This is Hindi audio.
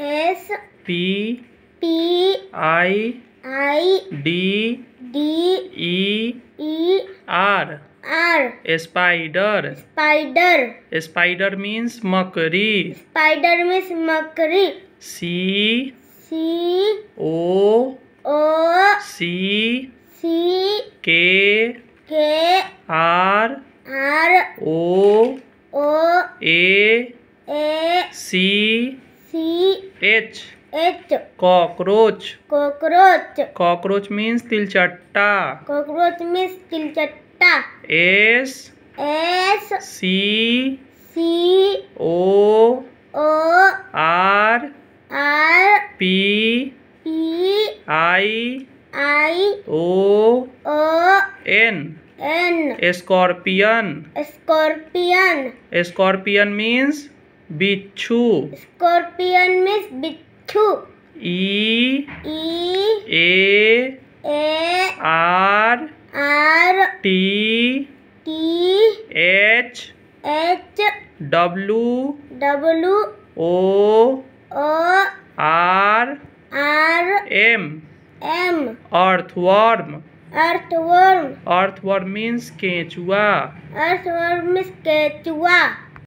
S P P I I D D E E R R spider spider spider means मकरी स्पाइडर मीन्स मकड़ी C C O O C C K K R R O O A A C C H H cockroach cockroach cockroach means तिलचट्टा कॉकरोच मीन्स तिलचट्टा S S C C O O R R P P I I O O N N scorpion scorpion scorpion means बिच्छू स्कॉर्पियन मीन्स बिच्छू ई ई A A R R T T H H W W O O R R M M earthworm earthworm earthworm means केचुआ अर्थवर्म मीन्स केचुआ